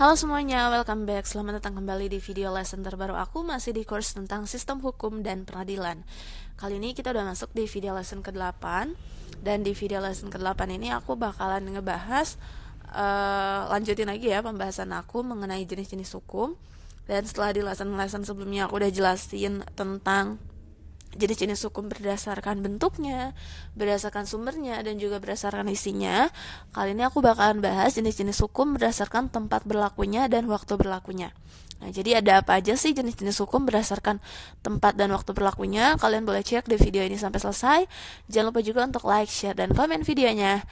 Halo semuanya, welcome back. Selamat datang kembali di video lesson terbaru aku masih di course tentang sistem hukum dan peradilan. Kali ini kita udah masuk di video lesson ke-8 dan di video lesson ke-8 ini aku bakalan ngebahas uh, lanjutin lagi ya pembahasan aku mengenai jenis-jenis hukum. Dan setelah di lesson-lesson sebelumnya aku udah jelasin tentang jenis-jenis hukum berdasarkan bentuknya, berdasarkan sumbernya, dan juga berdasarkan isinya. Kali ini aku bakalan bahas jenis-jenis hukum berdasarkan tempat berlakunya dan waktu berlakunya. Nah, jadi ada apa aja sih jenis-jenis hukum berdasarkan tempat dan waktu berlakunya? Kalian boleh cek di video ini sampai selesai. Jangan lupa juga untuk like, share, dan komen videonya.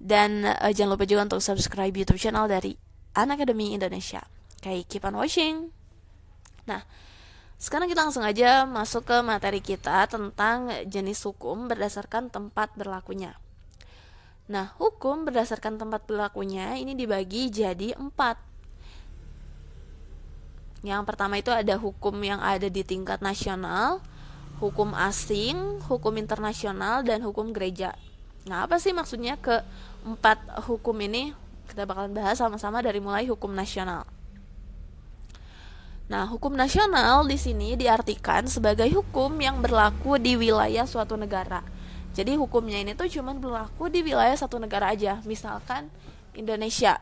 Dan uh, jangan lupa juga untuk subscribe YouTube channel dari Anak Academy Indonesia. Kayak keep on watching. Nah, sekarang kita langsung aja masuk ke materi kita tentang jenis hukum berdasarkan tempat berlakunya. Nah, hukum berdasarkan tempat berlakunya ini dibagi jadi empat. Yang pertama itu ada hukum yang ada di tingkat nasional, hukum asing, hukum internasional, dan hukum gereja. Nah, apa sih maksudnya ke empat hukum ini? Kita bakalan bahas sama-sama dari mulai hukum nasional. Nah, hukum nasional di sini diartikan sebagai hukum yang berlaku di wilayah suatu negara. Jadi hukumnya ini tuh cuma berlaku di wilayah satu negara aja, misalkan Indonesia.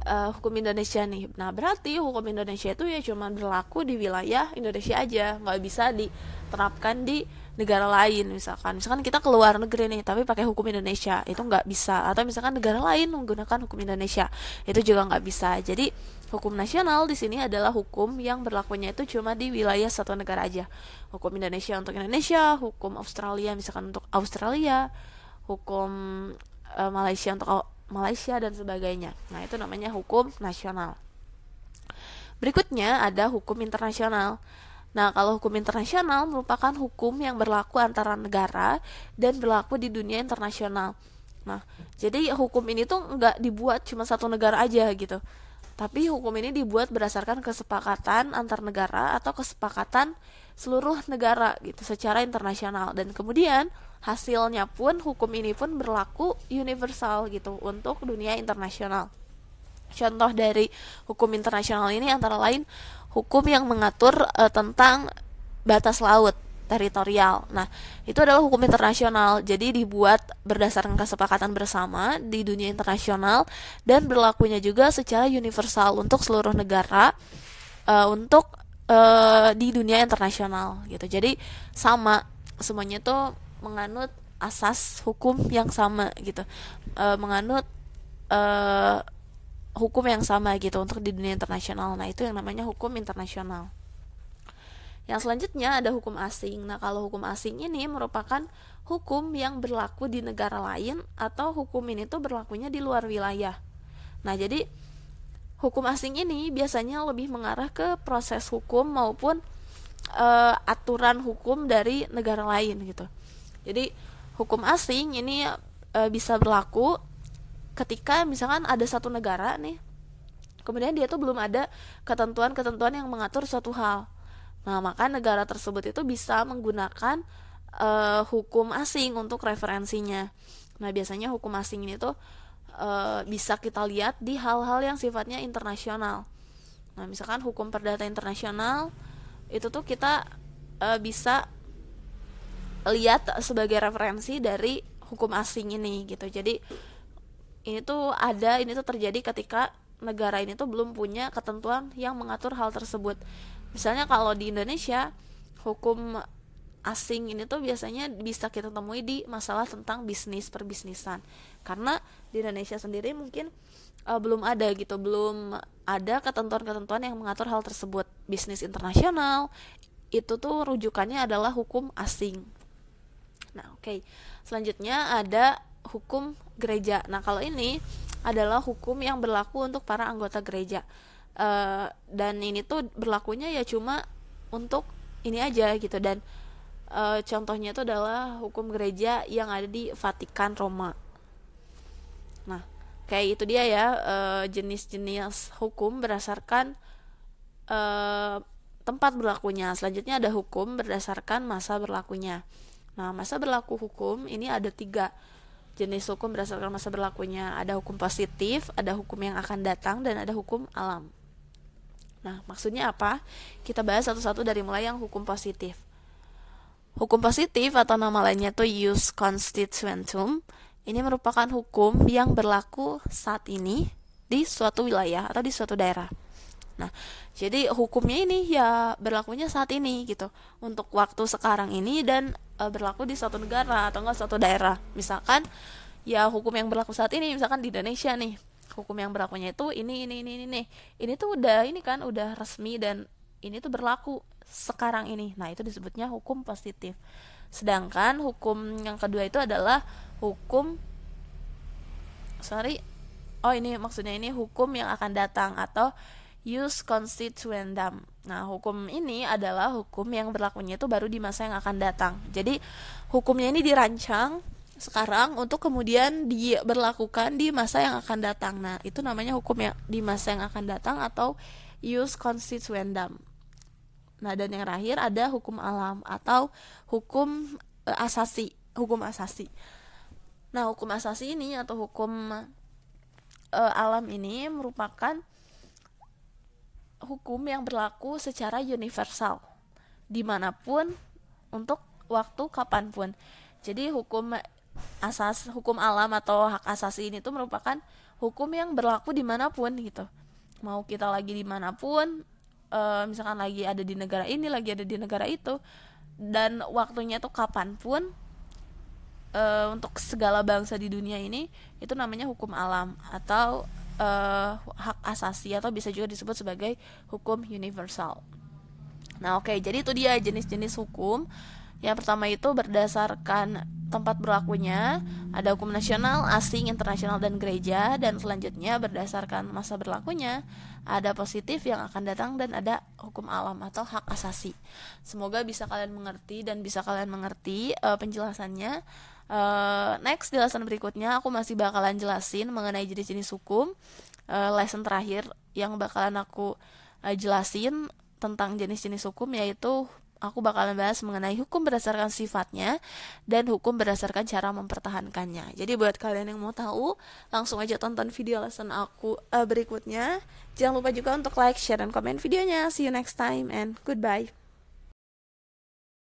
Uh, hukum Indonesia nih. Nah, berarti hukum Indonesia itu ya cuma berlaku di wilayah Indonesia aja, nggak bisa diterapkan di negara lain misalkan misalkan kita keluar negeri nih tapi pakai hukum Indonesia itu nggak bisa atau misalkan negara lain menggunakan hukum Indonesia itu juga nggak bisa jadi hukum nasional di sini adalah hukum yang berlakunya itu cuma di wilayah satu negara aja hukum Indonesia untuk Indonesia hukum Australia misalkan untuk Australia hukum e, Malaysia untuk Malaysia dan sebagainya nah itu namanya hukum nasional berikutnya ada hukum internasional Nah, kalau hukum internasional merupakan hukum yang berlaku antara negara dan berlaku di dunia internasional. Nah, jadi hukum ini tuh nggak dibuat cuma satu negara aja gitu. Tapi hukum ini dibuat berdasarkan kesepakatan antar negara atau kesepakatan seluruh negara gitu secara internasional dan kemudian hasilnya pun hukum ini pun berlaku universal gitu untuk dunia internasional. Contoh dari hukum internasional ini antara lain hukum yang mengatur e, tentang batas laut teritorial. Nah, itu adalah hukum internasional. Jadi dibuat berdasarkan kesepakatan bersama di dunia internasional dan berlakunya juga secara universal untuk seluruh negara e, untuk e, di dunia internasional gitu. Jadi sama semuanya itu menganut asas hukum yang sama gitu. E, menganut eh hukum yang sama gitu untuk di dunia internasional. Nah, itu yang namanya hukum internasional. Yang selanjutnya ada hukum asing. Nah, kalau hukum asing ini merupakan hukum yang berlaku di negara lain atau hukum ini tuh berlakunya di luar wilayah. Nah, jadi hukum asing ini biasanya lebih mengarah ke proses hukum maupun e, aturan hukum dari negara lain gitu. Jadi, hukum asing ini e, bisa berlaku ketika misalkan ada satu negara nih kemudian dia tuh belum ada ketentuan-ketentuan yang mengatur suatu hal nah maka negara tersebut itu bisa menggunakan uh, hukum asing untuk referensinya nah biasanya hukum asing ini tuh uh, bisa kita lihat di hal-hal yang sifatnya internasional nah misalkan hukum perdata internasional itu tuh kita uh, bisa lihat sebagai referensi dari hukum asing ini gitu jadi ini tuh ada ini tuh terjadi ketika negara ini tuh belum punya ketentuan yang mengatur hal tersebut misalnya kalau di Indonesia hukum asing ini tuh biasanya bisa kita temui di masalah tentang bisnis perbisnisan karena di Indonesia sendiri mungkin uh, belum ada gitu belum ada ketentuan-ketentuan yang mengatur hal tersebut bisnis internasional itu tuh rujukannya adalah hukum asing nah oke okay. selanjutnya ada hukum gereja. Nah, kalau ini adalah hukum yang berlaku untuk para anggota gereja. Uh, dan ini tuh berlakunya ya cuma untuk ini aja gitu dan uh, contohnya itu adalah hukum gereja yang ada di Vatikan Roma. Nah, kayak itu dia ya jenis eh, jenis-jenis hukum berdasarkan tempat berlakunya. Selanjutnya ada hukum berdasarkan masa berlakunya. Nah, masa berlaku hukum ini ada tiga jenis hukum berdasarkan masa berlakunya. Ada hukum positif, ada hukum yang akan datang, dan ada hukum alam. Nah, maksudnya apa? Kita bahas satu-satu dari mulai yang hukum positif. Hukum positif atau nama lainnya itu use constituentum. Ini merupakan hukum yang berlaku saat ini di suatu wilayah atau di suatu daerah. Nah, jadi hukumnya ini ya berlakunya saat ini gitu. Untuk waktu sekarang ini dan e, berlaku di suatu negara atau enggak suatu daerah. Misalkan ya hukum yang berlaku saat ini misalkan di Indonesia nih. Hukum yang berlakunya itu ini ini ini ini nih. Ini tuh udah ini kan udah resmi dan ini tuh berlaku sekarang ini. Nah, itu disebutnya hukum positif. Sedangkan hukum yang kedua itu adalah hukum sorry oh ini maksudnya ini hukum yang akan datang atau ius constituendam. Nah, hukum ini adalah hukum yang berlakunya itu baru di masa yang akan datang. Jadi, hukumnya ini dirancang sekarang untuk kemudian diberlakukan di masa yang akan datang. Nah, itu namanya hukum yang di masa yang akan datang atau ius constituendam. Nah, dan yang terakhir ada hukum alam atau hukum eh, asasi, hukum asasi. Nah, hukum asasi ini atau hukum eh, alam ini merupakan hukum yang berlaku secara universal dimanapun untuk waktu kapanpun. Jadi hukum asas hukum alam atau hak asasi ini tuh merupakan hukum yang berlaku dimanapun gitu. Mau kita lagi dimanapun, e, misalkan lagi ada di negara ini, lagi ada di negara itu, dan waktunya tuh kapanpun e, untuk segala bangsa di dunia ini itu namanya hukum alam atau uh, hak asasi atau bisa juga disebut sebagai hukum universal. Nah, oke, okay, jadi itu dia jenis-jenis hukum. Yang pertama itu berdasarkan tempat berlakunya, ada hukum nasional, asing, internasional dan gereja dan selanjutnya berdasarkan masa berlakunya, ada positif yang akan datang dan ada hukum alam atau hak asasi. Semoga bisa kalian mengerti dan bisa kalian mengerti uh, penjelasannya. Eh, next di lesson berikutnya aku masih bakalan jelasin mengenai jenis-jenis hukum. Uh, lesson terakhir yang bakalan aku uh, jelasin tentang jenis-jenis hukum yaitu aku bakalan bahas mengenai hukum berdasarkan sifatnya dan hukum berdasarkan cara mempertahankannya. Jadi buat kalian yang mau tahu, langsung aja tonton video lesson aku uh, berikutnya. Jangan lupa juga untuk like, share, dan komen videonya. See you next time and goodbye.